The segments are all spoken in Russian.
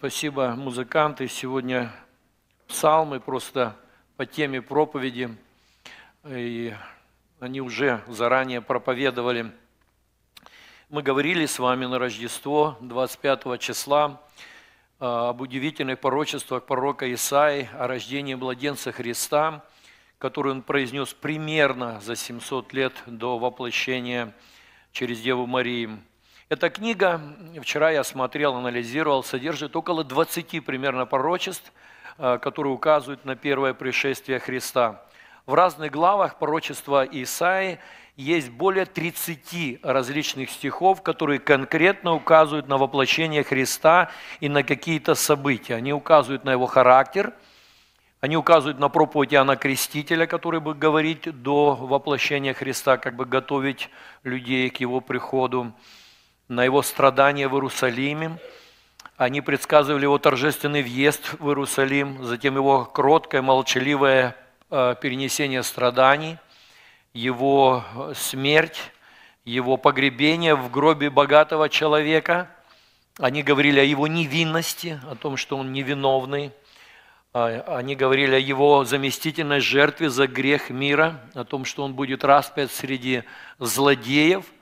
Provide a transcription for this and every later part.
Спасибо, музыканты. Сегодня псалмы просто по теме проповеди. И они уже заранее проповедовали. Мы говорили с вами на Рождество 25 числа а, об удивительных порочествах пророка Исаи, о рождении младенца Христа, который он произнес примерно за 700 лет до воплощения через Деву Марию. Эта книга, вчера я смотрел, анализировал, содержит около 20 примерно пророчеств, э, которые указывают на первое пришествие Христа. В разных главах пророчества Исаи есть более 30 различных стихов, которые конкретно указывают на воплощение Христа и на какие-то события. Они указывают на его характер, они указывают на проповедь Иоанна Крестителя, который бы говорить до воплощения Христа, как бы готовить людей к его приходу на его страдания в Иерусалиме. Они предсказывали его торжественный въезд в Иерусалим, затем его кроткое, молчаливое э, перенесение страданий, его э, смерть, его погребение в гробе богатого человека. Они говорили о его невинности, о том, что он невиновный. А, они говорили о его заместительной жертве за грех мира, о том, что он будет распят среди злодеев –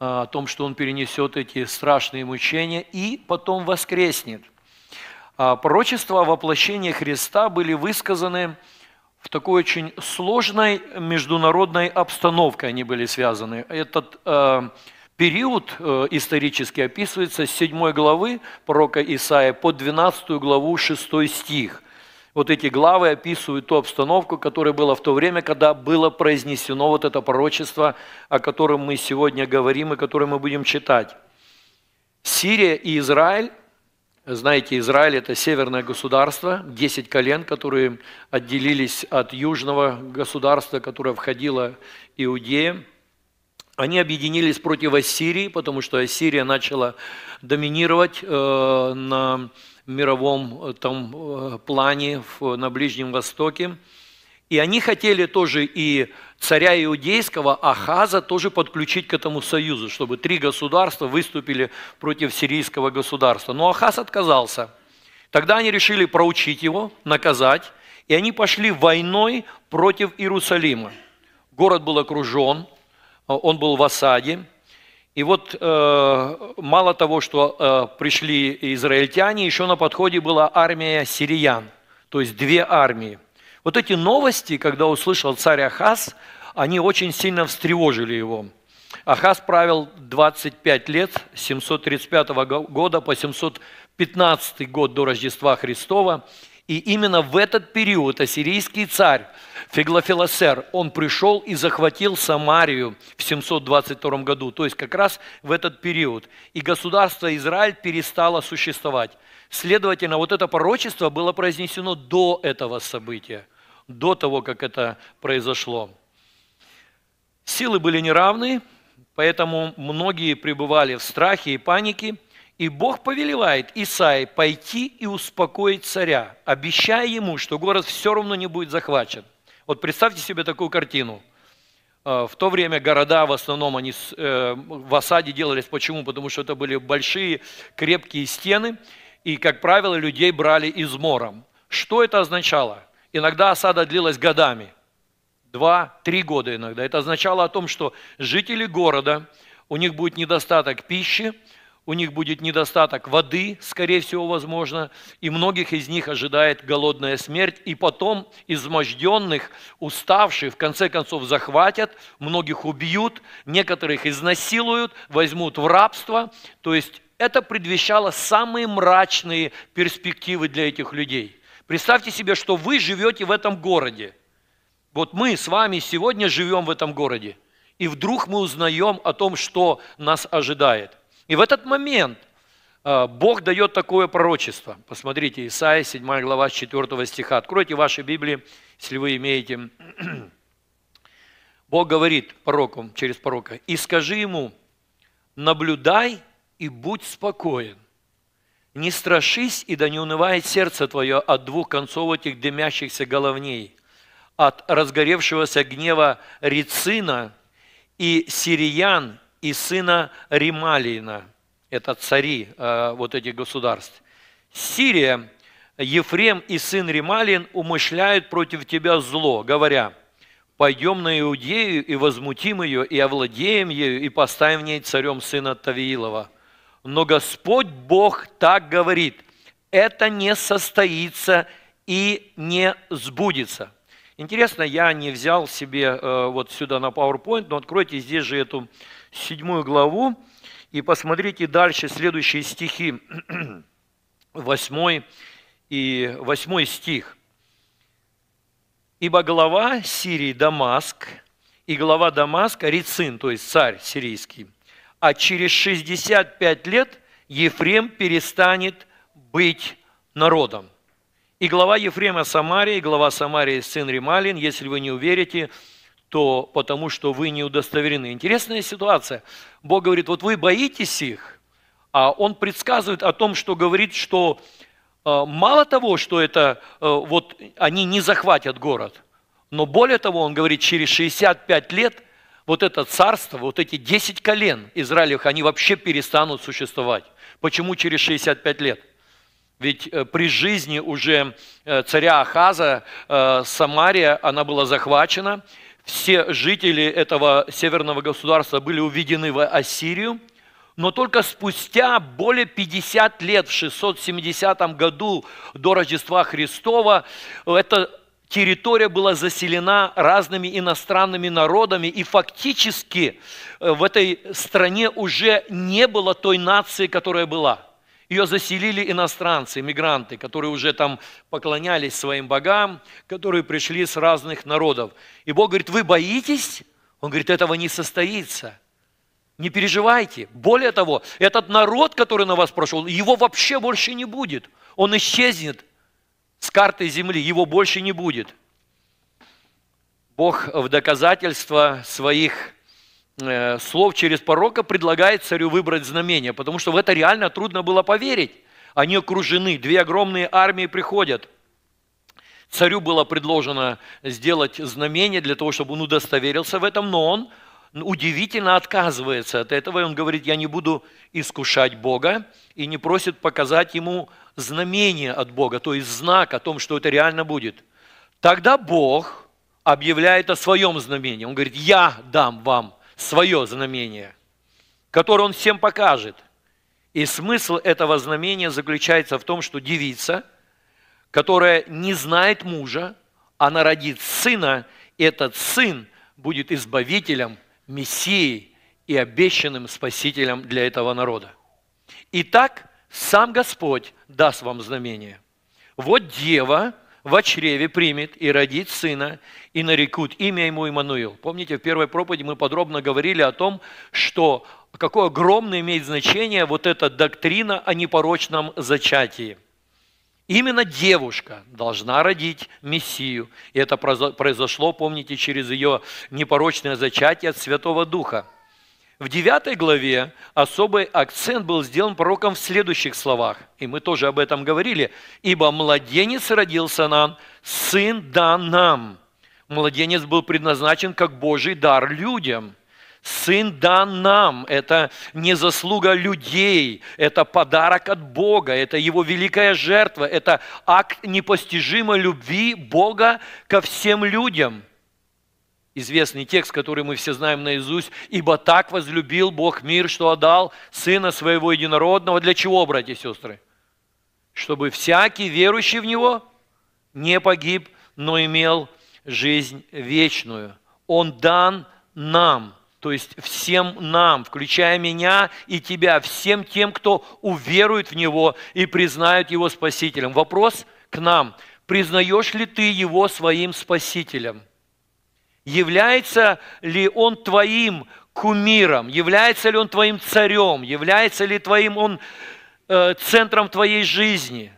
а, о том, что он перенесет эти страшные мучения и потом воскреснет. А, пророчества о воплощении Христа были высказаны в такой очень сложной международной обстановке они были связаны. Этот э, период э, исторически описывается с 7 главы пророка Исаия по 12 главу 6 стих вот эти главы описывают ту обстановку, которая была в то время, когда было произнесено вот это пророчество, о котором мы сегодня говорим и которое мы будем читать. Сирия и Израиль, знаете, Израиль – это северное государство, 10 колен, которые отделились от южного государства, которое входило Иудея. Они объединились против Ассирии, потому что Ассирия начала доминировать э, на мировом э, там, э, плане в, на Ближнем Востоке. И они хотели тоже и царя иудейского Ахаза тоже подключить к этому союзу, чтобы три государства выступили против сирийского государства. Но Ахаз отказался. Тогда они решили проучить его, наказать, и они пошли войной против Иерусалима. Город был окружен, э, он был в осаде, и вот э, мало того, что э, пришли израильтяне, еще на подходе была армия сириян, то есть две армии. Вот эти новости, когда услышал царь Ахаз, они очень сильно встревожили его. Ахаз правил 25 лет, с 735 года по 715 год до Рождества Христова – и именно в этот период ассирийский царь Феглофилосер, он пришел и захватил Самарию в 722 году, то есть как раз в этот период. И государство Израиль перестало существовать. Следовательно, вот это пророчество было произнесено до этого события, до того, как это произошло. Силы были неравны, поэтому многие пребывали в страхе и панике – и Бог повелевает Исаи пойти и успокоить царя, обещая ему, что город все равно не будет захвачен. Вот представьте себе такую картину. Э, в то время города в основном они э, в осаде делались. Почему? Потому что это были большие, крепкие стены, и, как правило, людей брали измором. Что это означало? Иногда осада длилась годами, два-три года иногда. Это означало о том, что жители города, у них будет недостаток пищи, у них будет недостаток воды, скорее всего, возможно, и многих из них ожидает голодная смерть, и потом изможденных, уставших, в конце концов, захватят, многих убьют, некоторых изнасилуют, возьмут в рабство, то есть это предвещало самые мрачные перспективы для этих людей. Представьте себе, что вы живете в этом городе. Вот мы с вами сегодня живем в этом городе, и вдруг мы узнаем о том, что нас ожидает – и в этот момент э, Бог дает такое пророчество. Посмотрите, Исаия, 7 глава, 4 стиха. Откройте ваши Библии, если вы имеете. Бог говорит пророку, через пророка, «И скажи ему, наблюдай и будь спокоен, не страшись, и да не унывает сердце твое от двух концов этих дымящихся головней, от разгоревшегося гнева Рецина и Сириян, и сына Рималина, Это цари э, вот этих государств. Сирия, Ефрем и сын Рималин умышляют против тебя зло, говоря, «Пойдем на Иудею и возмутим ее, и овладеем ею, и поставим в ней царем сына Тавиилова». Но Господь Бог так говорит, это не состоится и не сбудется. Интересно, я не взял себе э, вот сюда на PowerPoint, но откройте здесь же эту 7 главу и посмотрите дальше следующие стихи, 8 и 8 стих. «Ибо глава Сирии Дамаск, и глава Дамаска Рецин, то есть царь сирийский, а через 65 лет Ефрем перестанет быть народом. И глава Ефрема Самарии, и глава Самарии сын Рималин, если вы не уверите – то потому что вы не удостоверены. Интересная ситуация. Бог говорит, вот вы боитесь их, а Он предсказывает о том, что говорит, что э, мало того, что это э, вот они не захватят город, но более того, он говорит, через 65 лет вот это царство, вот эти 10 колен Израилев, они вообще перестанут существовать. Почему через 65 лет? Ведь э, при жизни уже царя Ахаза Самария, она была захвачена, все жители этого северного государства были уведены в Ассирию, но только спустя более 50 лет, в 670 году до Рождества Христова, эта территория была заселена разными иностранными народами, и фактически э, в этой стране уже не было той нации, которая была – ее заселили иностранцы, мигранты, которые уже там поклонялись своим богам, которые пришли с разных народов. И Бог говорит, вы боитесь? Он говорит, этого не состоится. Не переживайте. Более того, этот народ, который на вас прошел, его вообще больше не будет. Он исчезнет с карты земли, его больше не будет. Бог в доказательство своих Э, слов через порока предлагает царю выбрать знамение, потому что в это реально трудно было поверить. Они окружены, две огромные армии приходят. Царю было предложено сделать знамение для того, чтобы он удостоверился в этом, но он удивительно отказывается от этого, и он говорит, я не буду искушать Бога, и не просит показать ему знамение от Бога, то есть знак о том, что это реально будет. Тогда Бог объявляет о своем знамении. Он говорит, я дам вам свое знамение, которое он всем покажет. И смысл этого знамения заключается в том, что девица, которая не знает мужа, она родит сына, и этот сын будет избавителем, мессией и обещанным спасителем для этого народа. Итак, сам Господь даст вам знамение. Вот дева, во чреве примет и родит сына, и нарекут имя ему Иммануил. Помните, в первой проповеди мы подробно говорили о том, что какое огромное имеет значение вот эта доктрина о непорочном зачатии. Именно девушка должна родить Мессию. И это произошло, помните, через ее непорочное зачатие от Святого Духа. В 9 главе особый акцент был сделан пророком в следующих словах, и мы тоже об этом говорили. «Ибо младенец родился нам, сын дан нам». Младенец был предназначен как Божий дар людям. Сын дан нам. Это не заслуга людей, это подарок от Бога, это Его великая жертва, это акт непостижимой любви Бога ко всем людям – известный текст, который мы все знаем наизусть. «Ибо так возлюбил Бог мир, что отдал Сына Своего Единородного». Для чего, братья и сестры? Чтобы всякий верующий в Него не погиб, но имел жизнь вечную. Он дан нам, то есть всем нам, включая меня и тебя, всем тем, кто уверует в Него и признает Его Спасителем. Вопрос к нам. Признаешь ли ты Его своим Спасителем? Является ли Он твоим кумиром? Является ли Он твоим царем? Является ли твоим Он э, центром твоей жизни?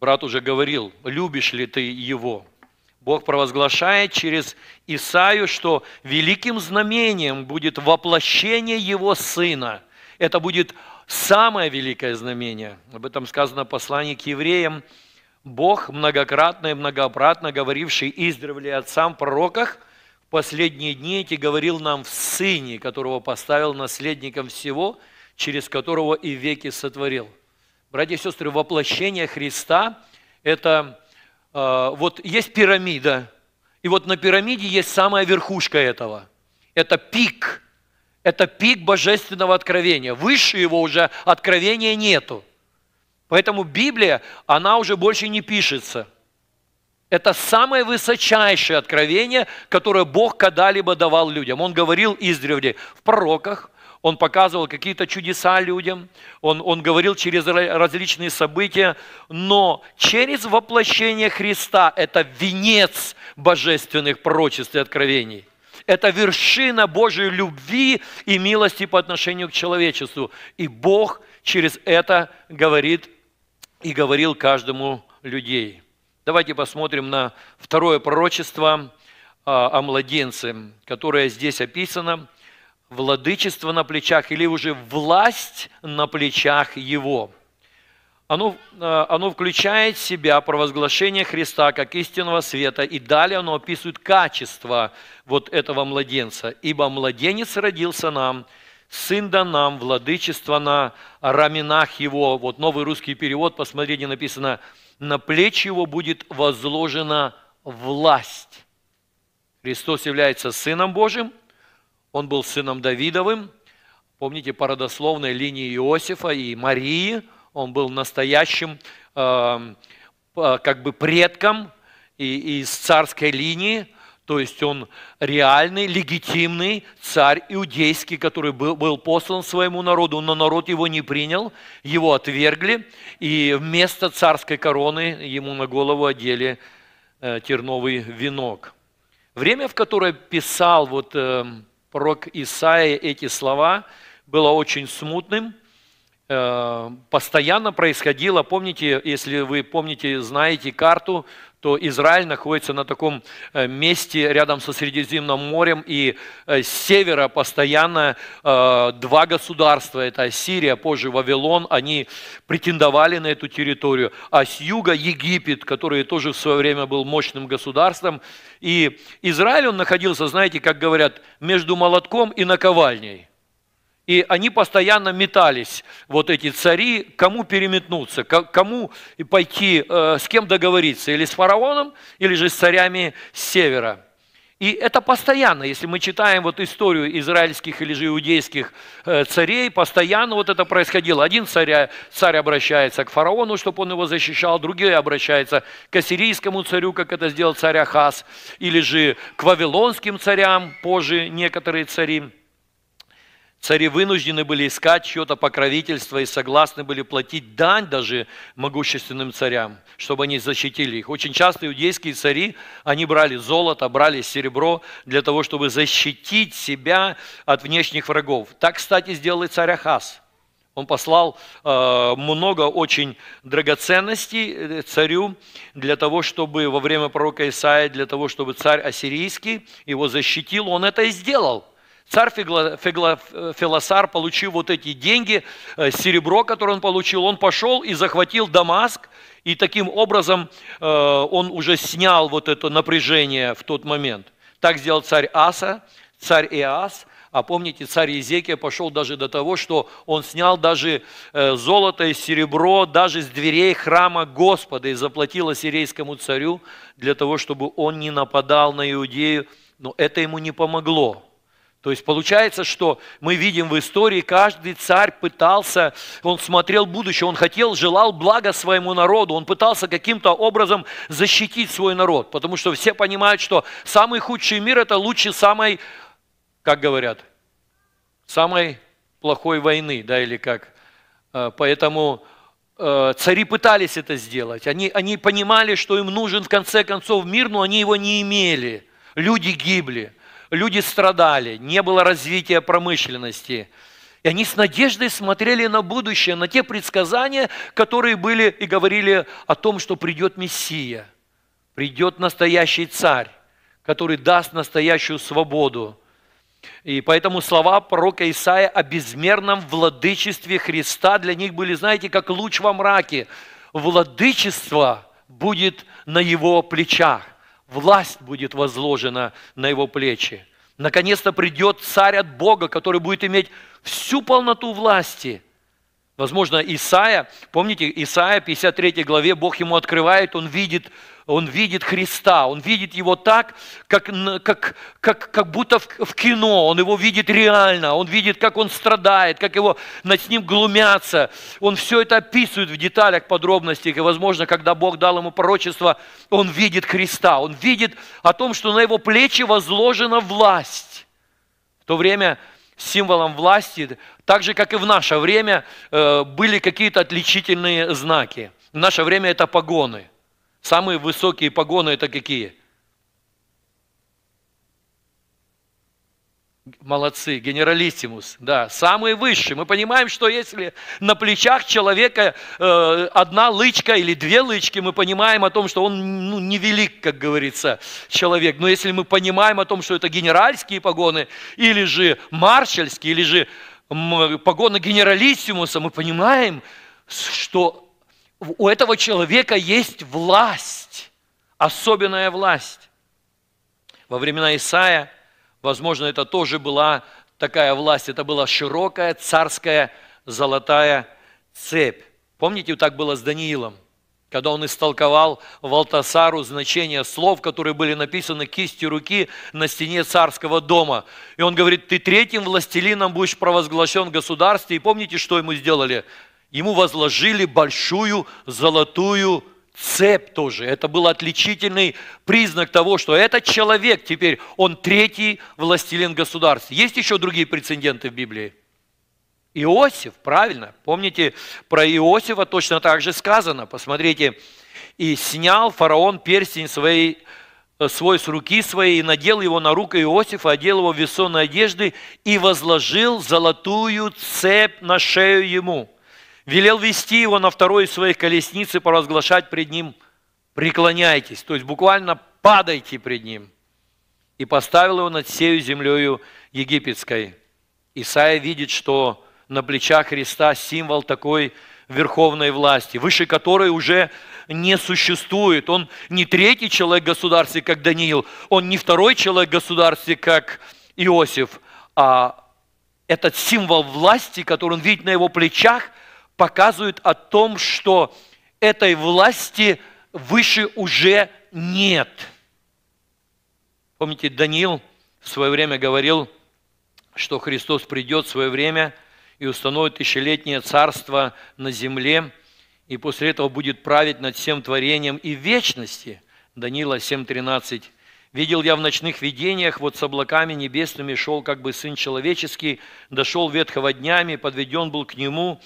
Брат уже говорил, любишь ли ты Его? Бог провозглашает через Исаию, что великим знамением будет воплощение Его Сына. Это будет самое великое знамение. Об этом сказано в послании к евреям. Бог, многократно и многообратно говоривший издревле отцам в пророках, в последние дни эти говорил нам в Сыне, которого поставил наследником всего, через которого и веки сотворил. Братья и сестры, воплощение Христа – это а, вот есть пирамида, и вот на пирамиде есть самая верхушка этого. Это пик, это пик божественного откровения. Выше его уже откровения нету. Поэтому Библия, она уже больше не пишется. Это самое высочайшее откровение, которое Бог когда-либо давал людям. Он говорил издревле в пророках, он показывал какие-то чудеса людям, он, он говорил через различные события, но через воплощение Христа это венец божественных пророчеств и откровений. Это вершина Божьей любви и милости по отношению к человечеству. И Бог через это говорит и говорил каждому людей. Давайте посмотрим на второе пророчество а, о младенце, которое здесь описано – владычество на плечах или уже власть на плечах Его. Оно, э, оно включает в себя провозглашение Христа как истинного света, и далее оно описывает качество вот этого младенца. «Ибо младенец родился нам, сын дан нам, владычество на раменах его». Вот новый русский перевод, посмотрите, написано «На плечи его будет возложена власть». Христос является Сыном Божьим, он был сыном Давидовым. Помните, по родословной линии Иосифа и Марии он был настоящим эм, э, как бы предком и, из царской линии, то есть он реальный, легитимный царь иудейский, который был, был послан своему народу, но народ его не принял, его отвергли, и вместо царской короны ему на голову одели э, терновый венок. Время, в которое писал вот эм, пророк Исаия эти слова, было очень смутным, э, постоянно происходило, помните, если вы помните, знаете карту, то Израиль находится на таком э, месте рядом со Средиземным морем, и э, с севера постоянно э, два государства, это Сирия, позже Вавилон, они претендовали на эту территорию, а с юга Египет, который тоже в свое время был мощным государством, и Израиль, он находился, знаете, как говорят, между молотком и наковальней. И они постоянно метались, вот эти цари, кому переметнуться, кому пойти, э, с кем договориться, или с фараоном, или же с царями севера. И это постоянно, если мы читаем вот историю израильских или же иудейских э, царей, постоянно вот это происходило. Один царя, царь обращается к фараону, чтобы он его защищал, другие обращаются к ассирийскому царю, как это сделал царь Ахаз, или же к вавилонским царям, позже некоторые цари. Цари вынуждены были искать чье-то покровительство и согласны были платить дань даже могущественным царям, чтобы они защитили их. Очень часто иудейские цари, они брали золото, брали серебро для того, чтобы защитить себя от внешних врагов. Так, кстати, сделал и царь Ахаз. Он послал э, много очень драгоценностей э, царю для того, чтобы во время пророка Исаия, для того, чтобы царь ассирийский его защитил, он это и сделал – Царь Фигла, Фигла, Филосар, получив вот эти деньги, э, серебро, которое он получил, он пошел и захватил Дамаск, и таким образом э, он уже снял вот это напряжение в тот момент. Так сделал царь Аса, царь Иас, а помните, царь Езекия пошел даже до того, что он снял даже э, золото и серебро даже с дверей храма Господа и заплатил ассирийскому царю для того, чтобы он не нападал на Иудею. Но это ему не помогло. То есть получается, что мы видим в истории, каждый царь пытался, он смотрел будущее, он хотел, желал блага своему народу, он пытался каким-то образом защитить свой народ, потому что все понимают, что самый худший мир – это лучше самой, как говорят, самой плохой войны, да, или как. Э, поэтому э, цари пытались это сделать. Они, они понимали, что им нужен в конце концов мир, но они его не имели. Люди гибли люди страдали, не было развития промышленности. И они с надеждой смотрели на будущее, на те предсказания, которые были и говорили о том, что придет Мессия, придет настоящий царь, который даст настоящую свободу. И поэтому слова пророка Исаия о безмерном владычестве Христа для них были, знаете, как луч во мраке. Владычество будет на его плечах власть будет возложена на его плечи. Наконец-то придет царь от Бога, который будет иметь всю полноту власти. Возможно, Исаия, помните, Исаия, 53 главе, Бог ему открывает, он видит он видит Христа, он видит его так, как, как, как, как будто в, в кино, он его видит реально, он видит, как он страдает, как его над ним глумятся. Он все это описывает в деталях, подробностях, и, возможно, когда Бог дал ему пророчество, он видит Христа, он видит о том, что на его плечи возложена власть. В то время символом власти, так же, как и в наше время, э, были какие-то отличительные знаки. В наше время это погоны. Самые высокие погоны это какие? Молодцы, генералиссимус, да, самые высшие. Мы понимаем, что если на плечах человека э, одна лычка или две лычки, мы понимаем о том, что он ну, невелик, как говорится, человек. Но если мы понимаем о том, что это генеральские погоны, или же маршальские, или же погоны генералиссимуса, мы понимаем, что у этого человека есть власть, особенная власть. Во времена Исаия, возможно, это тоже была такая власть, это была широкая царская золотая цепь. Помните, так было с Даниилом, когда он истолковал Валтасару значение слов, которые были написаны кистью руки на стене царского дома. И он говорит, ты третьим властелином будешь провозглашен в государстве. И помните, что ему сделали? ему возложили большую золотую цепь тоже. Это был отличительный признак того, что этот человек теперь, он третий властелин государства. Есть еще другие прецеденты в Библии? Иосиф, правильно. Помните, про Иосифа точно так же сказано. Посмотрите, и снял фараон перстень своей, э, свой с руки своей, и надел его на руку Иосифа, одел его в весонной одежды, и возложил золотую цепь на шею ему велел вести его на второй из своих колесниц и поразглашать пред ним «преклоняйтесь», то есть буквально «падайте пред ним». И поставил его над сею землею египетской. Исаия видит, что на плечах Христа символ такой верховной власти, выше которой уже не существует. Он не третий человек в государстве, как Даниил, он не второй человек в государстве, как Иосиф, а этот символ власти, который он видит на его плечах, показывают о том, что этой власти выше уже нет. Помните, Даниил в свое время говорил, что Христос придет в свое время и установит тысячелетнее царство на земле, и после этого будет править над всем творением и вечности. Даниила 7.13. «Видел я в ночных видениях, вот с облаками небесными шел, как бы сын человеческий, дошел ветхого днями, подведен был к нему,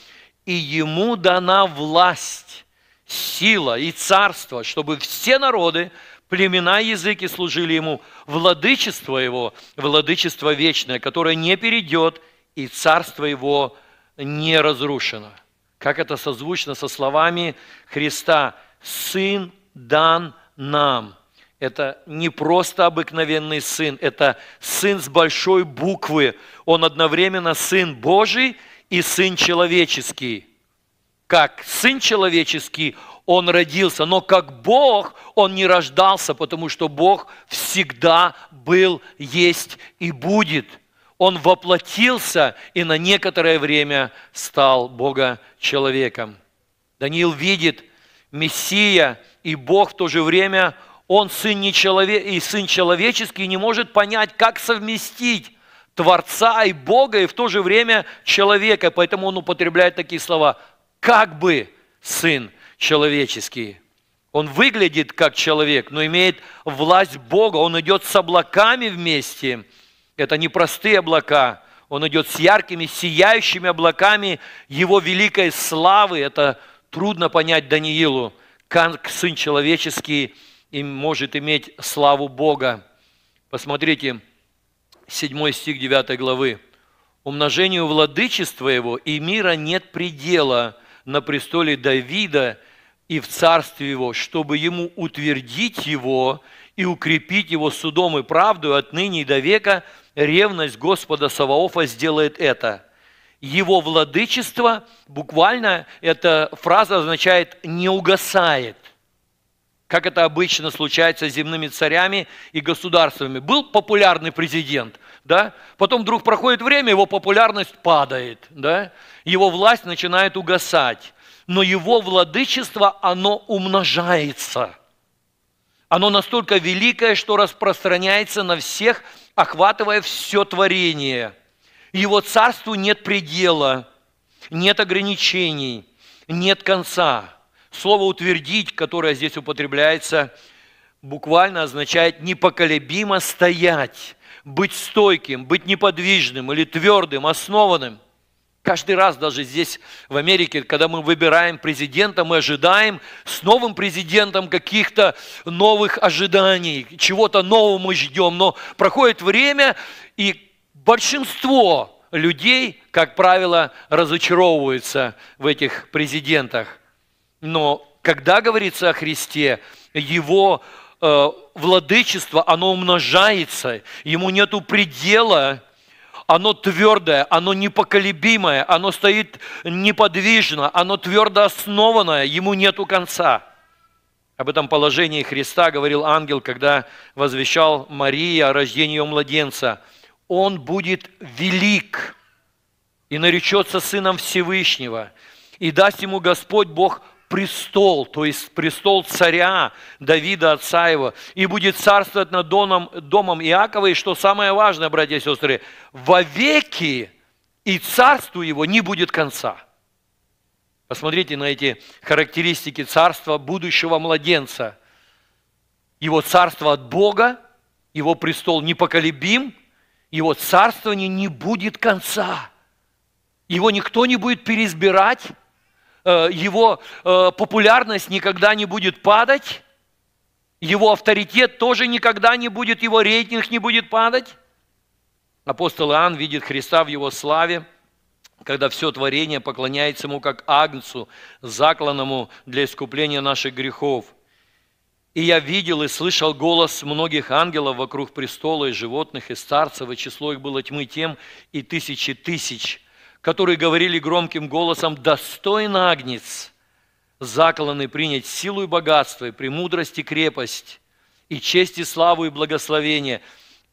и ему дана власть, сила и царство, чтобы все народы, племена, языки служили ему, владычество его, владычество вечное, которое не перейдет, и царство его не разрушено. Как это созвучно со словами Христа «Сын дан нам». Это не просто обыкновенный сын, это сын с большой буквы. Он одновременно сын Божий – и Сын Человеческий. Как Сын Человеческий Он родился, но как Бог Он не рождался, потому что Бог всегда был, есть и будет. Он воплотился и на некоторое время стал Бога человеком. Даниил видит Мессия и Бог в то же время, он сын не человек, и сын человеческий не может понять, как совместить Творца и Бога, и в то же время человека. Поэтому он употребляет такие слова. Как бы Сын человеческий. Он выглядит как человек, но имеет власть Бога. Он идет с облаками вместе. Это не простые облака. Он идет с яркими, сияющими облаками Его великой славы. Это трудно понять Даниилу, как Сын Человеческий и может иметь славу Бога. Посмотрите, 7 стих 9 главы. «Умножению владычества его и мира нет предела на престоле Давида и в царстве его, чтобы ему утвердить его и укрепить его судом и правдой отныне и до века, ревность Господа Саваофа сделает это». Его владычество, буквально эта фраза означает «не угасает» как это обычно случается с земными царями и государствами. Был популярный президент, да? потом вдруг проходит время, его популярность падает, да? его власть начинает угасать, но его владычество, оно умножается. Оно настолько великое, что распространяется на всех, охватывая все творение. Его царству нет предела, нет ограничений, нет конца – Слово «утвердить», которое здесь употребляется, буквально означает «непоколебимо стоять», «быть стойким», «быть неподвижным» или «твердым», «основанным». Каждый раз даже здесь, в Америке, когда мы выбираем президента, мы ожидаем с новым президентом каких-то новых ожиданий, чего-то нового мы ждем. Но проходит время, и большинство людей, как правило, разочаровываются в этих президентах. Но когда говорится о Христе, его э, владычество, оно умножается, ему нету предела, оно твердое, оно непоколебимое, оно стоит неподвижно, оно твердо основанное, ему нету конца. Об этом положении Христа говорил ангел, когда возвещал Марии о рождении ее младенца. Он будет велик и наречется Сыном Всевышнего, и даст ему Господь Бог – престол, то есть престол царя Давида отца его, и будет царствовать над доном, домом Иакова, и что самое важное, братья и сестры, во веки и царству его не будет конца. Посмотрите на эти характеристики царства будущего младенца. Его царство от Бога, его престол непоколебим, его царствование не будет конца. Его никто не будет переизбирать, Э, его э, популярность никогда не будет падать, его авторитет тоже никогда не будет, его рейтинг не будет падать. Апостол Иоанн видит Христа в его славе, когда все творение поклоняется ему как агнцу, закланному для искупления наших грехов. И я видел и слышал голос многих ангелов вокруг престола и животных, и старцев, и число их было тьмы тем, и тысячи тысяч – которые говорили громким голосом «Достоин Агнец, закланный принять силу и богатство, и премудрость и крепость, и честь и славу и благословение,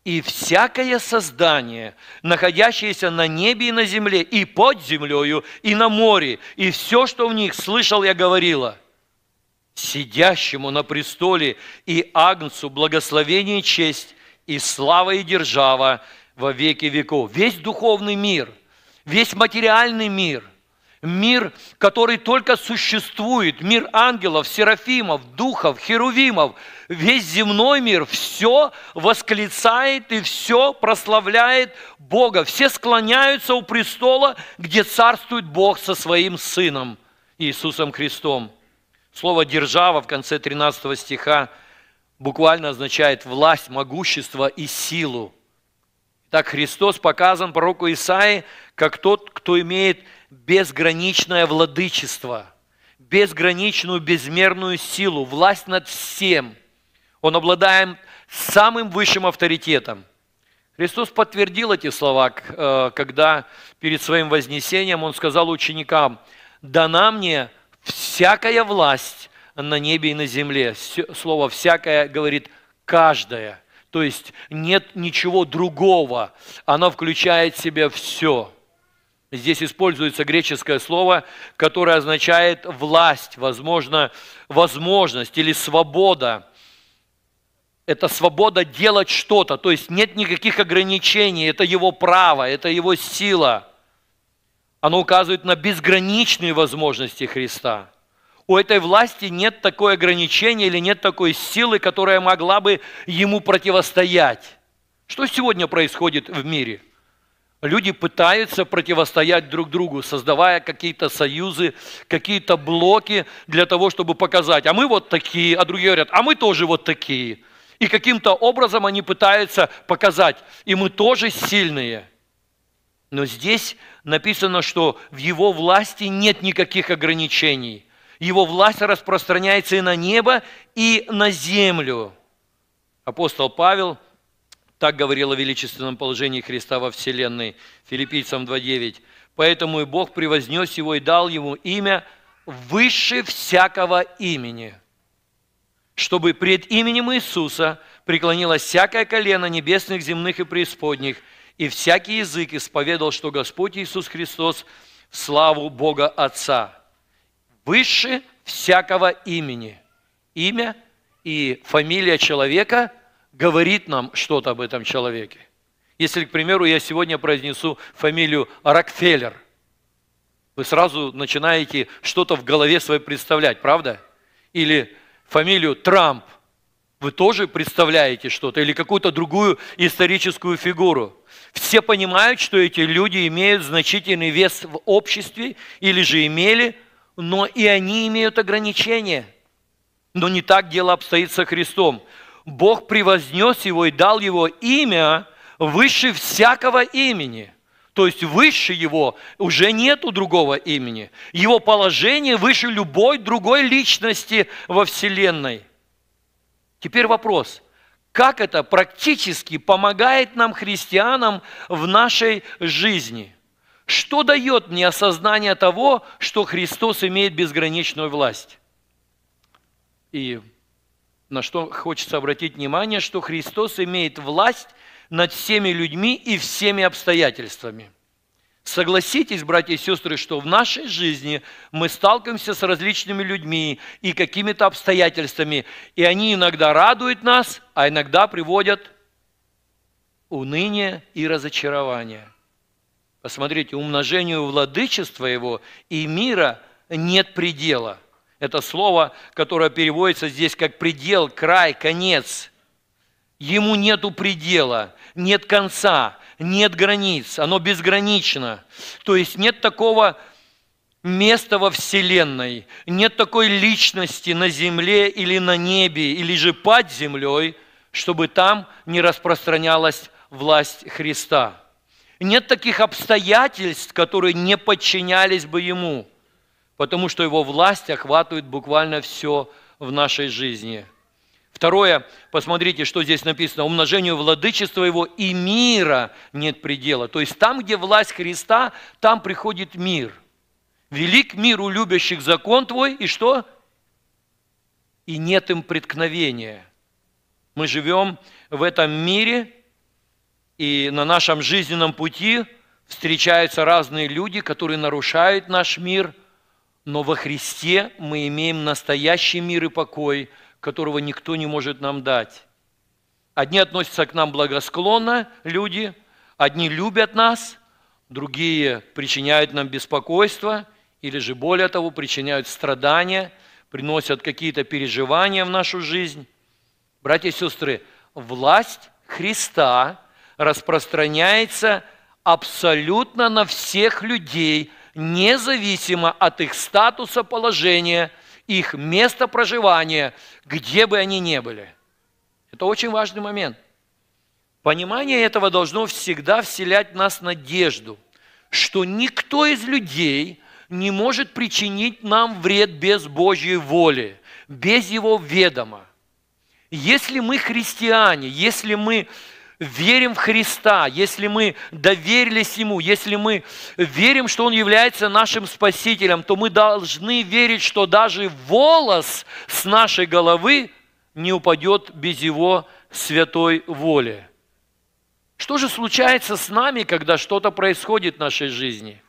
и всякое создание, находящееся на небе и на земле, и под землею, и на море, и все, что в них, слышал я говорила» сидящему на престоле и Агнцу благословение и честь, и слава и держава во веки веков. Весь духовный мир – весь материальный мир, мир, который только существует, мир ангелов, серафимов, духов, херувимов, весь земной мир, все восклицает и все прославляет Бога. Все склоняются у престола, где царствует Бог со своим Сыном Иисусом Христом. Слово «держава» в конце 13 стиха буквально означает власть, могущество и силу. Так Христос показан пророку Исаи, как тот, кто имеет безграничное владычество, безграничную, безмерную силу, власть над всем. Он обладает самым высшим авторитетом. Христос подтвердил эти слова, э, когда перед своим вознесением Он сказал ученикам, «Дана мне всякая власть на небе и на земле». Слово «всякое» говорит каждая. То есть нет ничего другого. Она включает в себя все. Здесь используется греческое слово, которое означает власть, возможно, возможность или свобода. Это свобода делать что-то, то есть нет никаких ограничений, это его право, это его сила. Оно указывает на безграничные возможности Христа – у этой власти нет такой ограничения или нет такой силы, которая могла бы ему противостоять. Что сегодня происходит в мире? Люди пытаются противостоять друг другу, создавая какие-то союзы, какие-то блоки для того, чтобы показать, а мы вот такие, а другие говорят, а мы тоже вот такие. И каким-то образом они пытаются показать, и мы тоже сильные. Но здесь написано, что в его власти нет никаких ограничений – его власть распространяется и на небо, и на землю. Апостол Павел так говорил о величественном положении Христа во Вселенной, филиппийцам 2.9. «Поэтому и Бог превознес его и дал ему имя выше всякого имени» чтобы пред именем Иисуса преклонилось всякое колено небесных, земных и преисподних, и всякий язык исповедовал, что Господь Иисус Христос – славу Бога Отца выше всякого имени. Имя и фамилия человека говорит нам что-то об этом человеке. Если, к примеру, я сегодня произнесу фамилию Рокфеллер, вы сразу начинаете что-то в голове своей представлять, правда? Или фамилию Трамп, вы тоже представляете что-то, или какую-то другую историческую фигуру. Все понимают, что эти люди имеют значительный вес в обществе или же имели – но и они имеют ограничения. Но не так дело обстоит со Христом. Бог превознес его и дал его имя выше всякого имени. То есть выше его уже нету другого имени. Его положение выше любой другой личности во Вселенной. Теперь вопрос – как это практически помогает нам, христианам, в нашей жизни. Что дает мне осознание того, что Христос имеет безграничную власть? И на что хочется обратить внимание, что Христос имеет власть над всеми людьми и всеми обстоятельствами. Согласитесь, братья и сестры, что в нашей жизни мы сталкиваемся с различными людьми и какими-то обстоятельствами, и они иногда радуют нас, а иногда приводят уныние и разочарование – Посмотрите, умножению владычества его и мира нет предела. Это слово, которое переводится здесь как предел, край, конец. Ему нету предела, нет конца, нет границ, оно безгранично. То есть нет такого места во Вселенной, нет такой личности на земле или на небе, или же под землей, чтобы там не распространялась власть Христа. Нет таких обстоятельств, которые не подчинялись бы Ему, потому что Его власть охватывает буквально все в нашей жизни. Второе, посмотрите, что здесь написано. Умножению владычества его и мира нет предела. То есть там, где власть Христа, там приходит мир. Велик мир у любящих закон твой, и что? И нет им преткновения. Мы живем в этом мире, и на нашем жизненном пути встречаются разные люди, которые нарушают наш мир, но во Христе мы имеем настоящий мир и покой, которого никто не может нам дать. Одни относятся к нам благосклонно, люди, одни любят нас, другие причиняют нам беспокойство, или же более того, причиняют страдания, приносят какие-то переживания в нашу жизнь. Братья и сестры, власть Христа распространяется абсолютно на всех людей, независимо от их статуса, положения, их места проживания, где бы они ни были. Это очень важный момент. Понимание этого должно всегда вселять в нас надежду, что никто из людей не может причинить нам вред без Божьей воли, без Его ведома. Если мы христиане, если мы верим в Христа, если мы доверились Ему, если мы верим, что Он является нашим Спасителем, то мы должны верить, что даже волос с нашей головы не упадет без Его святой воли. Что же случается с нами, когда что-то происходит в нашей жизни?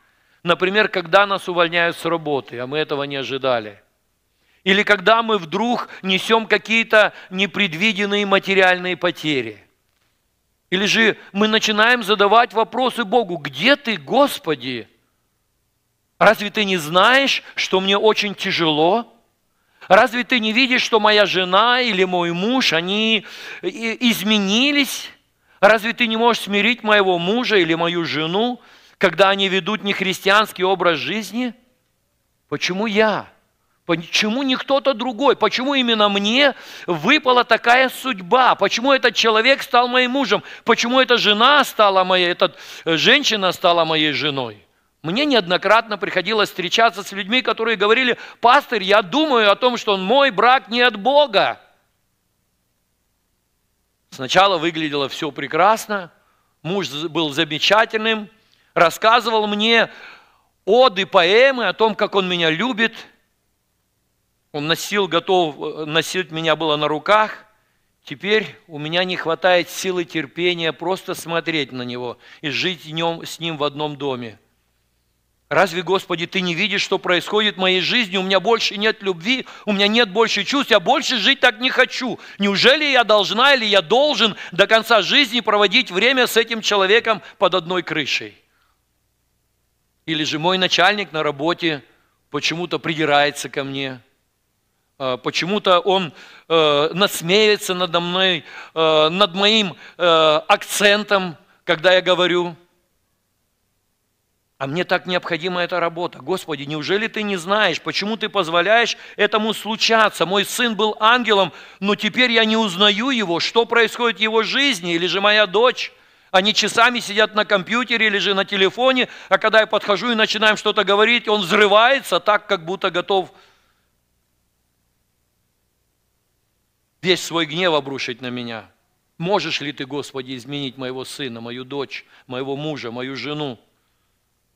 Например, когда нас увольняют с работы, а мы этого не ожидали – или когда мы вдруг несем какие-то непредвиденные материальные потери. Или же мы начинаем задавать вопросы Богу, где ты, Господи? Разве ты не знаешь, что мне очень тяжело? Разве ты не видишь, что моя жена или мой муж, они изменились? Разве ты не можешь смирить моего мужа или мою жену, когда они ведут нехристианский образ жизни? Почему я? Почему не кто-то другой? Почему именно мне выпала такая судьба? Почему этот человек стал моим мужем? Почему эта жена стала моей, эта э, женщина стала моей женой? Мне неоднократно приходилось встречаться с людьми, которые говорили, пастырь, я думаю о том, что мой брак не от Бога. Сначала выглядело все прекрасно, муж был замечательным, рассказывал мне оды, поэмы о том, как он меня любит – он носил, готов э, носить меня было на руках. Теперь у меня не хватает силы терпения просто смотреть на него и жить днем с ним в одном доме. Разве, Господи, Ты не видишь, что происходит в моей жизни? У меня больше нет любви, у меня нет больше чувств, я больше жить так не хочу. Неужели я должна или я должен до конца жизни проводить время с этим человеком под одной крышей? Или же мой начальник на работе почему-то придирается ко мне – Э, почему-то он э, насмеется надо мной, э, над моим акцентом, когда я говорю. А мне так необходима эта работа. Господи, неужели ты не знаешь, почему ты позволяешь этому случаться? Мой сын был ангелом, но теперь я не узнаю его, что происходит в его жизни, или же моя дочь. Они часами сидят на компьютере или же на телефоне, а когда я подхожу и начинаем что-то говорить, он взрывается так, как будто готов весь свой гнев обрушить на меня. Можешь ли ты, Господи, изменить моего сына, мою дочь, моего мужа, мою жену?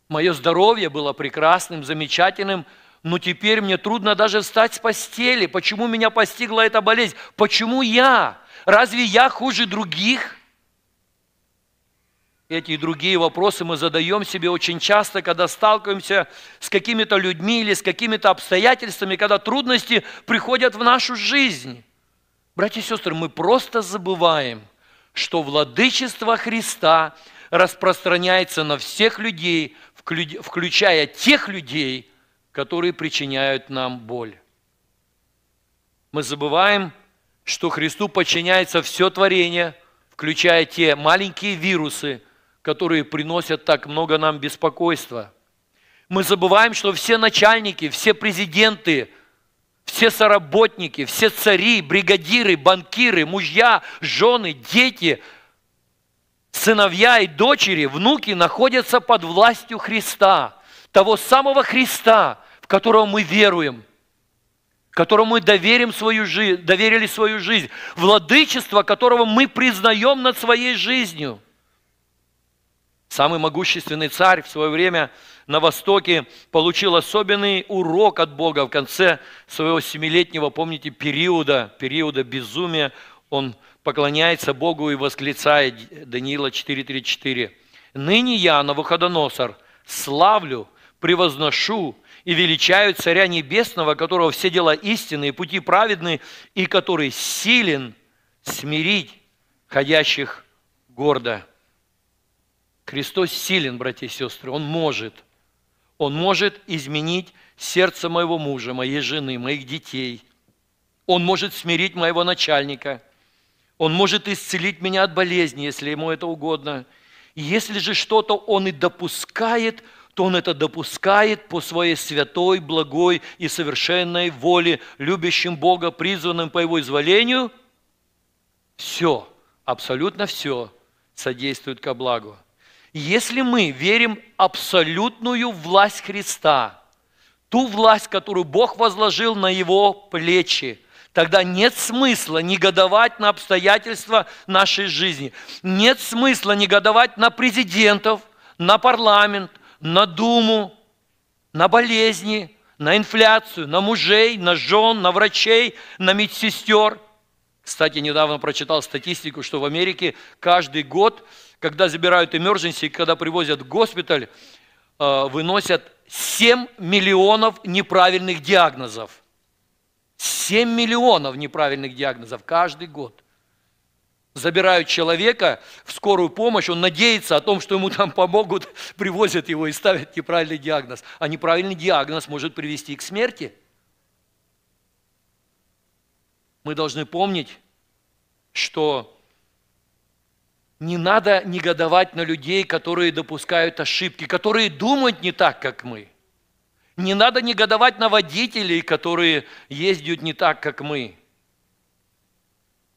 Мое здоровье было прекрасным, замечательным, но теперь мне трудно даже встать с постели. Почему меня постигла эта болезнь? Почему я? Разве я хуже других? Эти и другие вопросы мы задаем себе очень часто, когда сталкиваемся с какими-то людьми или с какими-то обстоятельствами, когда трудности приходят в нашу жизнь. Братья и сестры, мы просто забываем, что владычество Христа распространяется на всех людей, включая тех людей, которые причиняют нам боль. Мы забываем, что Христу подчиняется все творение, включая те маленькие вирусы, которые приносят так много нам беспокойства. Мы забываем, что все начальники, все президенты – все соработники, все цари, бригадиры, банкиры, мужья, жены, дети, сыновья и дочери, внуки находятся под властью Христа, того самого Христа, в которого мы веруем, которому мы доверим свою жизнь, доверили свою жизнь, владычество которого мы признаем над своей жизнью – Самый могущественный царь в свое время на Востоке получил особенный урок от Бога в конце своего семилетнего, помните, периода, периода безумия. Он поклоняется Богу и восклицает Даниила 4.3.4. «Ныне я, Навуходоносор, славлю, превозношу и величаю Царя Небесного, которого все дела истинные, пути праведны, и который силен смирить ходящих гордо». Христос силен, братья и сестры, Он может. Он может изменить сердце моего мужа, моей жены, моих детей. Он может смирить моего начальника. Он может исцелить меня от болезни, если ему это угодно. И если же что-то он и допускает, то он это допускает по своей святой, благой и совершенной воле, любящим Бога, призванным по его изволению. Все, абсолютно все содействует ко благу. Если мы верим абсолютную власть Христа, ту власть, которую Бог возложил на Его плечи, тогда нет смысла негодовать на обстоятельства нашей жизни. Нет смысла негодовать на президентов, на парламент, на Думу, на болезни, на инфляцию, на мужей, на жен, на врачей, на медсестер. Кстати, недавно прочитал статистику, что в Америке каждый год – когда забирают emergency, когда привозят в госпиталь, э, выносят 7 миллионов неправильных диагнозов. 7 миллионов неправильных диагнозов каждый год. Забирают человека в скорую помощь, он надеется о том, что ему там помогут, привозят его и ставят неправильный диагноз. А неправильный диагноз может привести к смерти. Мы должны помнить, что не надо негодовать на людей, которые допускают ошибки, которые думают не так, как мы. Не надо негодовать на водителей, которые ездят не так, как мы.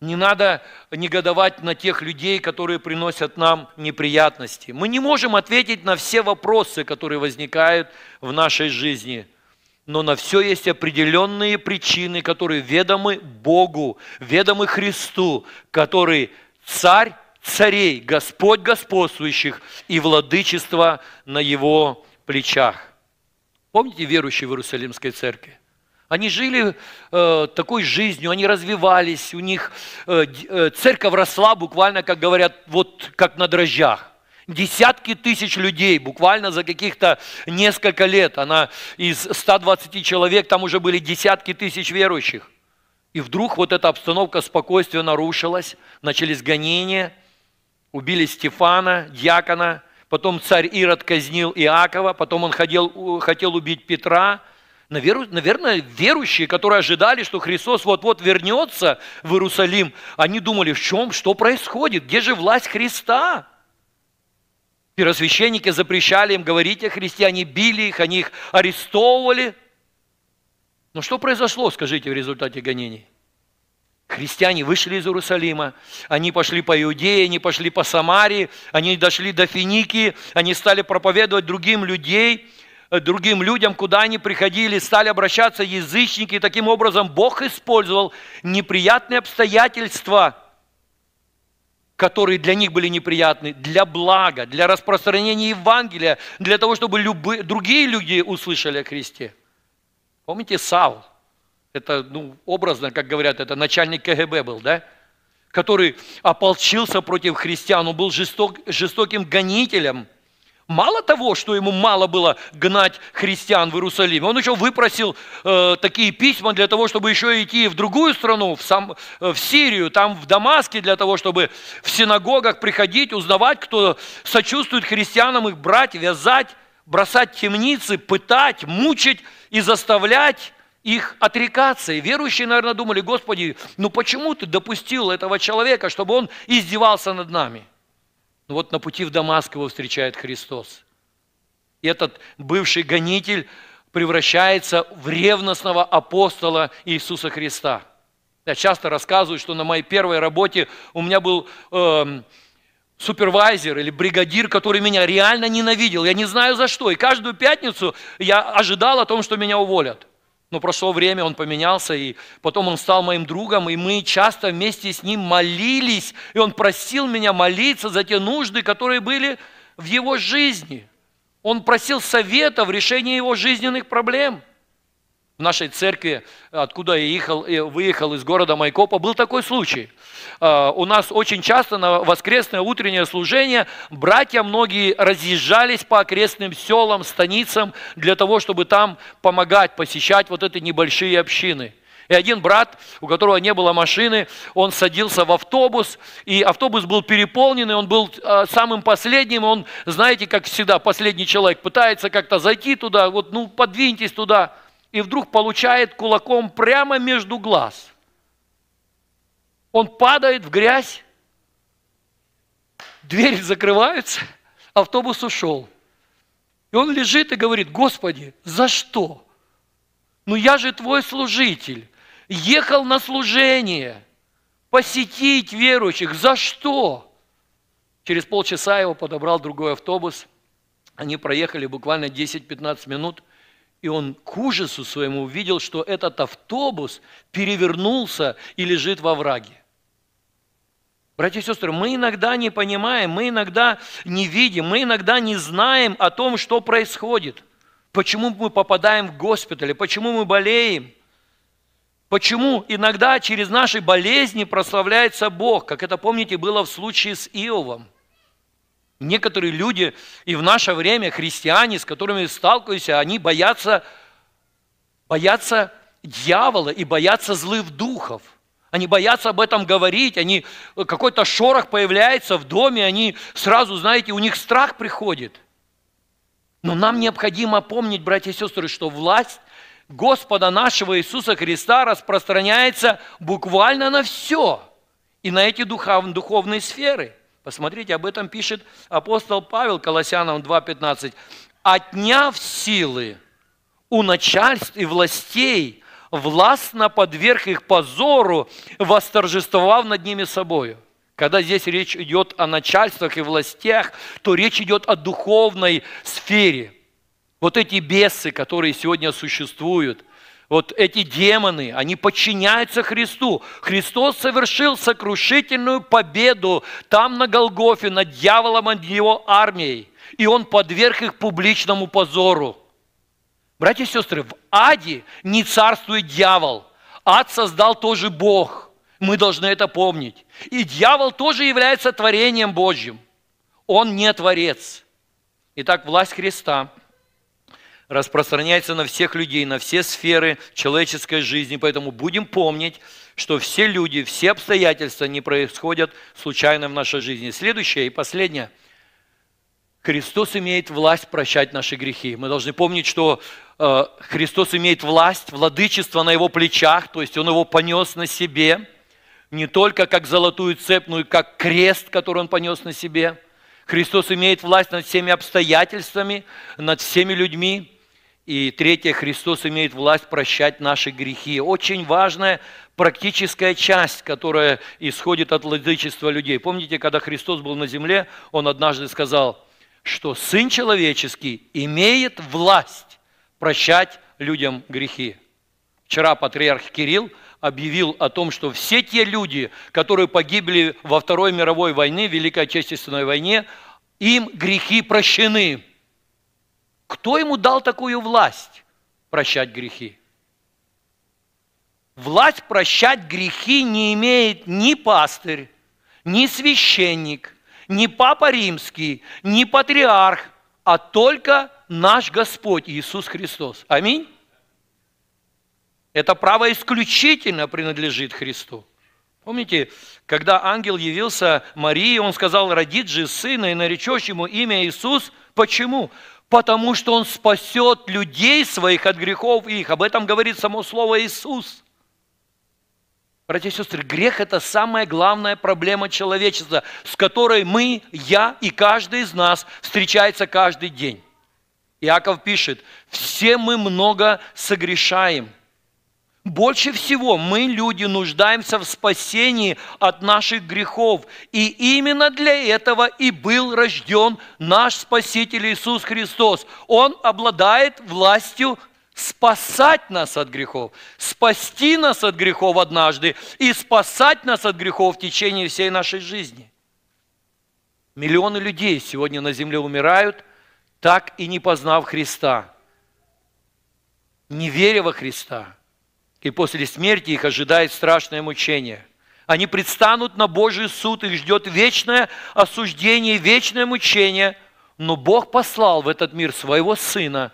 Не надо негодовать на тех людей, которые приносят нам неприятности. Мы не можем ответить на все вопросы, которые возникают в нашей жизни. Но на все есть определенные причины, которые ведомы Богу, ведомы Христу, который царь царей, Господь господствующих и владычество на его плечах. Помните верующие в Иерусалимской церкви? Они жили э, такой жизнью, они развивались, у них э, э, церковь росла буквально, как говорят, вот как на дрожжах. Десятки тысяч людей, буквально за каких-то несколько лет, она из 120 человек, там уже были десятки тысяч верующих. И вдруг вот эта обстановка спокойствия нарушилась, начались гонения – Убили Стефана, Дьякона, потом царь Ирод казнил Иакова, потом он хотел, хотел убить Петра. Наверное, верующие, которые ожидали, что Христос вот-вот вернется в Иерусалим, они думали, в чем, что происходит, где же власть Христа? Первосвященники запрещали им говорить о Христе, они били их, они их арестовывали. Но что произошло, скажите, в результате гонений? Христиане вышли из Иерусалима, они пошли по Иудее, они пошли по Самарии, они дошли до Финики, они стали проповедовать другим людей, э, другим людям, куда они приходили, стали обращаться язычники. И таким образом Бог использовал неприятные обстоятельства, которые для них были неприятны, для блага, для распространения Евангелия, для того, чтобы любые, другие люди услышали о Христе. Помните Саул – это, ну, образно, как говорят, это начальник КГБ был, да? Который ополчился против христиан, он был жесток, жестоким гонителем. Мало того, что ему мало было гнать христиан в Иерусалиме, он еще выпросил э, такие письма для того, чтобы еще идти в другую страну, в, сам, э, в Сирию, там в Дамаске, для того, чтобы в синагогах приходить, узнавать, кто сочувствует христианам, их брать, вязать, бросать темницы, пытать, мучить и заставлять их отрекаться. И верующие, наверное, думали, Господи, ну почему ты допустил этого человека, чтобы он издевался над нами? Ну вот на пути в Дамаск его встречает Христос. И этот бывший гонитель превращается в ревностного апостола Иисуса Христа. Я часто рассказываю, что на моей первой работе у меня был... Э, супервайзер или бригадир, который меня реально ненавидел. Я не знаю за что. И каждую пятницу я ожидал о том, что меня уволят. Но прошло время, он поменялся, и потом он стал моим другом, и мы часто вместе с ним молились, и он просил меня молиться за те нужды, которые были в его жизни. Он просил совета в решении его жизненных проблем – в нашей церкви, откуда я ехал, э, выехал из города Майкопа, был такой случай. А, у нас очень часто на воскресное утреннее служение братья многие разъезжались по окрестным селам, станицам для того, чтобы там помогать, посещать вот эти небольшие общины. И один брат, у которого не было машины, он садился в автобус, и автобус был переполнен, и он был а, самым последним, он, знаете, как всегда, последний человек пытается как-то зайти туда, вот, ну, подвиньтесь туда и вдруг получает кулаком прямо между глаз. Он падает в грязь, двери закрываются, автобус ушел. И он лежит и говорит, Господи, за что? Ну я же твой служитель, ехал на служение, посетить верующих, за что? Через полчаса его подобрал другой автобус, они проехали буквально 10-15 минут – и он к ужасу своему увидел, что этот автобус перевернулся и лежит во враге. Братья и сестры, мы иногда не понимаем, мы иногда не видим, мы иногда не знаем о том, что происходит. Почему мы попадаем в госпитали, почему мы болеем. Почему иногда через наши болезни прославляется Бог, как это, помните, было в случае с Иовом – Некоторые люди и в наше время, христиане, с которыми сталкиваемся, они боятся, боятся дьявола и боятся злых духов. Они боятся об этом говорить, они э, какой-то шорох появляется в доме, они сразу, знаете, у них страх приходит. Но нам необходимо помнить, братья и сестры, что власть Господа нашего Иисуса Христа распространяется буквально на все и на эти духовные сферы – Посмотрите, об этом пишет апостол Павел Колоссянам 2.15. «Отняв силы у начальств и властей, властно подверг их позору, восторжествовав над ними собою». Когда здесь речь идет о начальствах и властях, то речь идет о духовной сфере. Вот эти бесы, которые сегодня существуют – вот эти демоны, они подчиняются Христу. Христос совершил сокрушительную победу там на Голгофе над дьяволом и его армией. И он подверг их публичному позору. Братья и сестры, в аде не царствует дьявол. Ад создал тоже Бог. Мы должны это помнить. И дьявол тоже является творением Божьим. Он не творец. Итак, власть Христа распространяется на всех людей, на все сферы человеческой жизни. Поэтому будем помнить, что все люди, все обстоятельства не происходят случайно в нашей жизни. Следующее и последнее. Христос имеет власть прощать наши грехи. Мы должны помнить, что э, Христос имеет власть, владычество на его плечах, то есть он его понес на себе, не только как золотую цепь, но и как крест, который он понес на себе – Христос имеет власть над всеми обстоятельствами, над всеми людьми. И третье, Христос имеет власть прощать наши грехи. Очень важная практическая часть, которая исходит от владычества людей. Помните, когда Христос был на земле, Он однажды сказал, что Сын Человеческий имеет власть прощать людям грехи. Вчера патриарх Кирилл объявил о том, что все те люди, которые погибли во Второй мировой войне, Великой Отечественной войне, им грехи прощены. Кто ему дал такую власть прощать грехи? Власть прощать грехи не имеет ни пастырь, ни священник, ни папа римский, ни патриарх, а только наш Господь Иисус Христос. Аминь. Это право исключительно принадлежит Христу. Помните, когда ангел явился Марии, он сказал, родит же сына и наречешь ему имя Иисус. Почему? потому что Он спасет людей своих от грехов их. Об этом говорит само слово Иисус. Братья и сестры, грех – это самая главная проблема человечества, с которой мы, я и каждый из нас встречается каждый день. Иаков пишет, все мы много согрешаем – больше всего мы, люди, нуждаемся в спасении от наших грехов. И именно для этого и был рожден наш Спаситель Иисус Христос. Он обладает властью спасать нас от грехов, спасти нас от грехов однажды и спасать нас от грехов в течение всей нашей жизни. Миллионы людей сегодня на земле умирают, так и не познав Христа, не веря во Христа – и после смерти их ожидает страшное мучение. Они предстанут на Божий суд, их ждет вечное осуждение, вечное мучение. Но Бог послал в этот мир своего Сына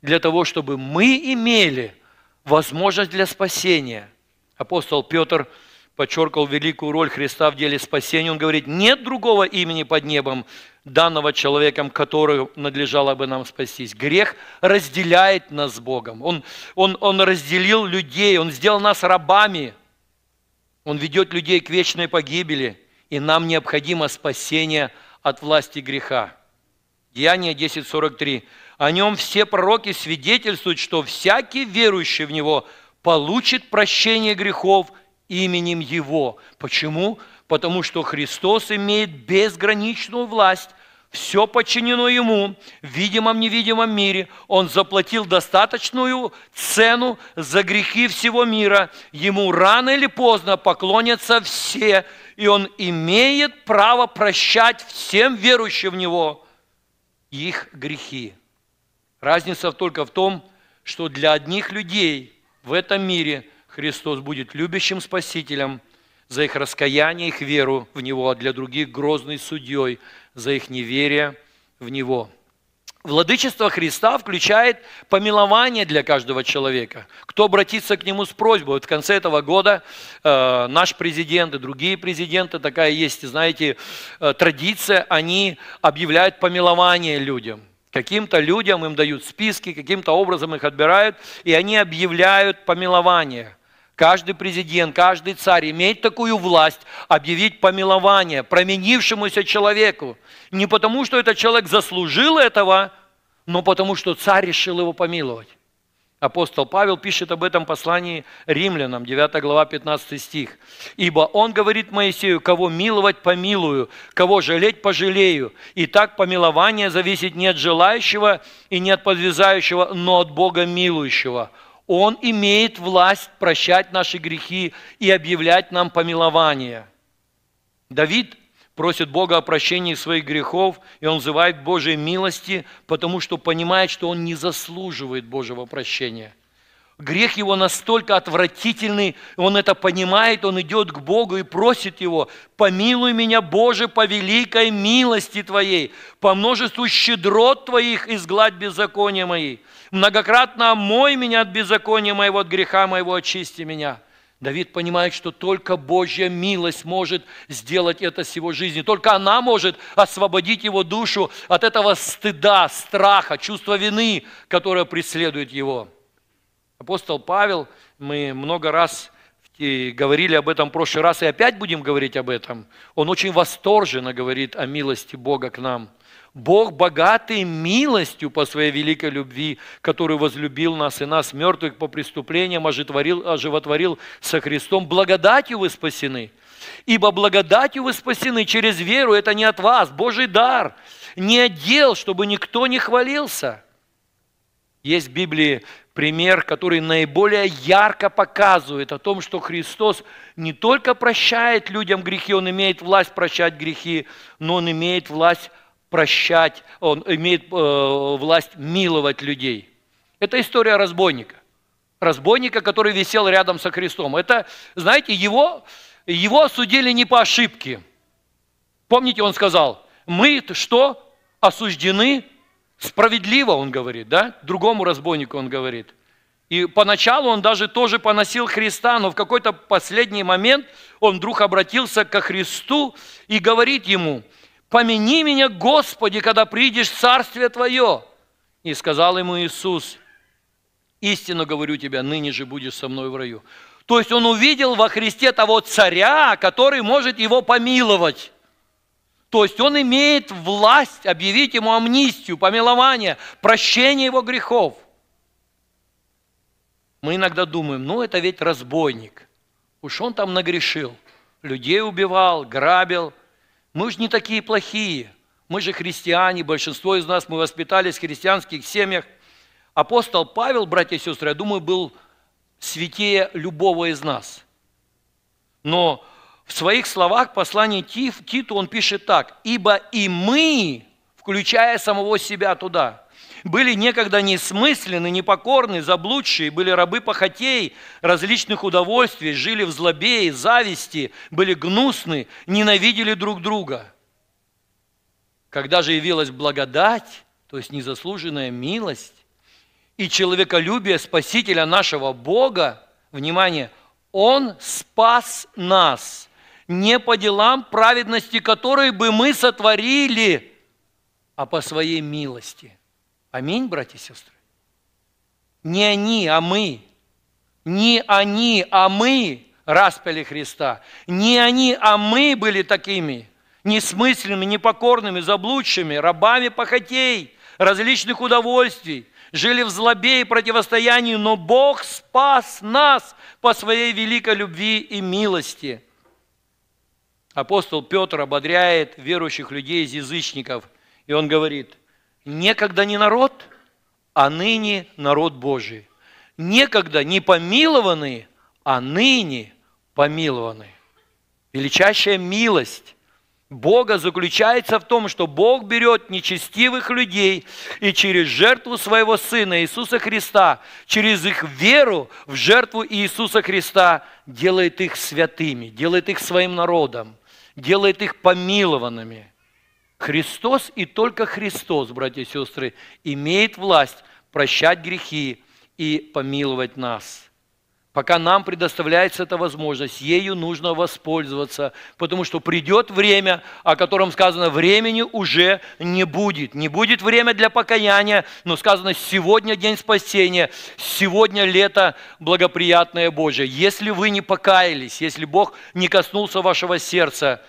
для того, чтобы мы имели возможность для спасения. Апостол Петр подчеркал великую роль Христа в деле спасения. Он говорит, нет другого имени под небом, данного человеком, которых надлежало бы нам спастись. Грех разделяет нас с Богом. Он, он, он разделил людей, Он сделал нас рабами. Он ведет людей к вечной погибели, и нам необходимо спасение от власти греха. Деяние 10.43. О нем все пророки свидетельствуют, что всякий верующий в него получит прощение грехов именем его. Почему? потому что Христос имеет безграничную власть, все подчинено Ему в видимом невидимом мире. Он заплатил достаточную цену за грехи всего мира. Ему рано или поздно поклонятся все, и Он имеет право прощать всем верующим в Него их грехи. Разница только в том, что для одних людей в этом мире Христос будет любящим Спасителем – за их раскаяние, их веру в Него, а для других грозный судьей за их неверие в Него. Владычество Христа включает помилование для каждого человека. Кто обратится к Нему с просьбой? Вот в конце этого года э, наш президент и другие президенты, такая есть, знаете, э, традиция, они объявляют помилование людям. Каким-то людям им дают списки, каким-то образом их отбирают, и они объявляют помилование – каждый президент, каждый царь иметь такую власть объявить помилование променившемуся человеку. Не потому, что этот человек заслужил этого, но потому, что царь решил его помиловать. Апостол Павел пишет об этом послании римлянам, 9 глава, 15 стих. «Ибо он говорит Моисею, кого миловать помилую, кого жалеть пожалею. И так помилование зависит не от желающего и не от подвязающего, но от Бога милующего. Он имеет власть прощать наши грехи и объявлять нам помилование. Давид просит Бога о прощении своих грехов, и он взывает Божьей милости, потому что понимает, что он не заслуживает Божьего прощения – Грех его настолько отвратительный, он это понимает, он идет к Богу и просит его, «Помилуй меня, Боже, по великой милости Твоей, по множеству щедрот Твоих изгладь беззаконие мои, многократно омой меня от беззакония моего, от греха моего очисти меня». Давид понимает, что только Божья милость может сделать это с его жизни. Только она может освободить его душу от этого стыда, страха, чувства вины, которое преследует его. Апостол Павел, мы много раз говорили об этом в прошлый раз и опять будем говорить об этом, он очень восторженно говорит о милости Бога к нам. Бог богатый милостью по своей великой любви, который возлюбил нас и нас, мертвых по преступлениям, ожитворил, оживотворил со Христом. Благодатью вы спасены. Ибо благодатью вы спасены через веру, это не от вас, Божий дар. Не отдел, чтобы никто не хвалился. Есть в Библии пример, который наиболее ярко показывает о том, что Христос не только прощает людям грехи, Он имеет власть прощать грехи, но Он имеет власть прощать, Он имеет э, власть миловать людей. Это история разбойника. Разбойника, который висел рядом со Христом. Это, знаете, его, его осудили не по ошибке. Помните, он сказал, мы что, осуждены Справедливо, он говорит, да? Другому разбойнику он говорит. И поначалу он даже тоже поносил Христа, но в какой-то последний момент он вдруг обратился ко Христу и говорит ему, «Помяни меня, Господи, когда придешь в Царствие Твое!» И сказал ему Иисус, «Истинно говорю тебе, ныне же будешь со мной в раю». То есть он увидел во Христе того царя, который может его помиловать. То есть он имеет власть объявить ему амнистию, помилование, прощение его грехов. Мы иногда думаем, ну это ведь разбойник. Уж он там нагрешил, людей убивал, грабил. Мы же не такие плохие. Мы же христиане, большинство из нас, мы воспитались в христианских семьях. Апостол Павел, братья и сестры, я думаю, был святее любого из нас. Но в своих словах послание Титу он пишет так. «Ибо и мы, включая самого себя туда, были некогда несмысленны, непокорны, заблудшие, были рабы похотей, различных удовольствий, жили в злобе и зависти, были гнусны, ненавидели друг друга». Когда же явилась благодать, то есть незаслуженная милость, и человеколюбие Спасителя нашего Бога, внимание, Он спас нас – не по делам праведности, которые бы мы сотворили, а по своей милости. Аминь, братья и сестры. Не они, а мы. Не они, а мы распяли Христа. Не они, а мы были такими, несмысленными, непокорными, заблудшими, рабами похотей, различных удовольствий, жили в злобе и противостоянии, но Бог спас нас по своей великой любви и милости – апостол Петр ободряет верующих людей из язычников, и он говорит, некогда не народ, а ныне народ Божий. Некогда не помилованы, а ныне помилованы. Величайшая милость Бога заключается в том, что Бог берет нечестивых людей и через жертву своего Сына Иисуса Христа, через их веру в жертву Иисуса Христа делает их святыми, делает их своим народом – делает их помилованными. Христос и только Христос, братья и сестры, имеет власть прощать грехи и помиловать нас. Пока нам предоставляется эта возможность, ею нужно воспользоваться, потому что придет время, о котором сказано, времени уже не будет. Не будет время для покаяния, но сказано, сегодня день спасения, сегодня лето благоприятное Божие. Если вы не покаялись, если Бог не коснулся вашего сердца,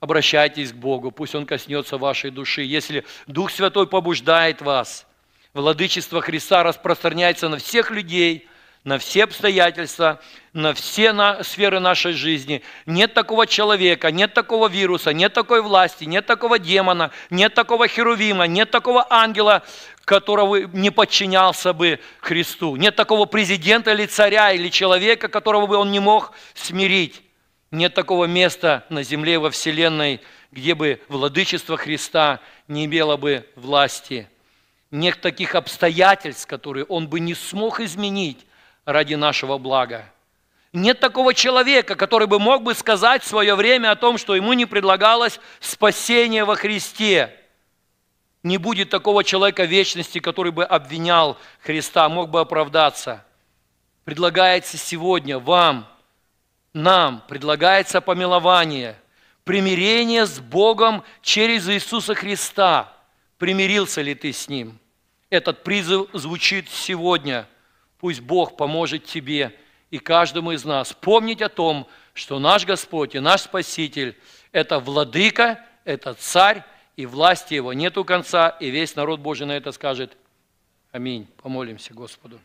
обращайтесь к Богу, пусть Он коснется вашей души. Если Дух Святой побуждает вас, владычество Христа распространяется на всех людей – на все обстоятельства, на все на, сферы нашей жизни. Нет такого человека, нет такого вируса, нет такой власти, нет такого демона, нет такого херувима, нет такого ангела, которого не подчинялся бы Христу. Нет такого президента или царя, или человека, которого бы он не мог смирить. Нет такого места на земле, во Вселенной, где бы владычество Христа не имело бы власти. Нет таких обстоятельств, которые он бы не смог изменить ради нашего блага. Нет такого человека, который бы мог бы сказать в свое время о том, что ему не предлагалось спасение во Христе. Не будет такого человека вечности, который бы обвинял Христа, мог бы оправдаться. Предлагается сегодня вам, нам, предлагается помилование, примирение с Богом через Иисуса Христа. Примирился ли ты с Ним? Этот призыв звучит сегодня – Пусть Бог поможет тебе и каждому из нас помнить о том, что наш Господь и наш Спаситель – это владыка, это царь, и власти его нету конца, и весь народ Божий на это скажет. Аминь. Помолимся Господу.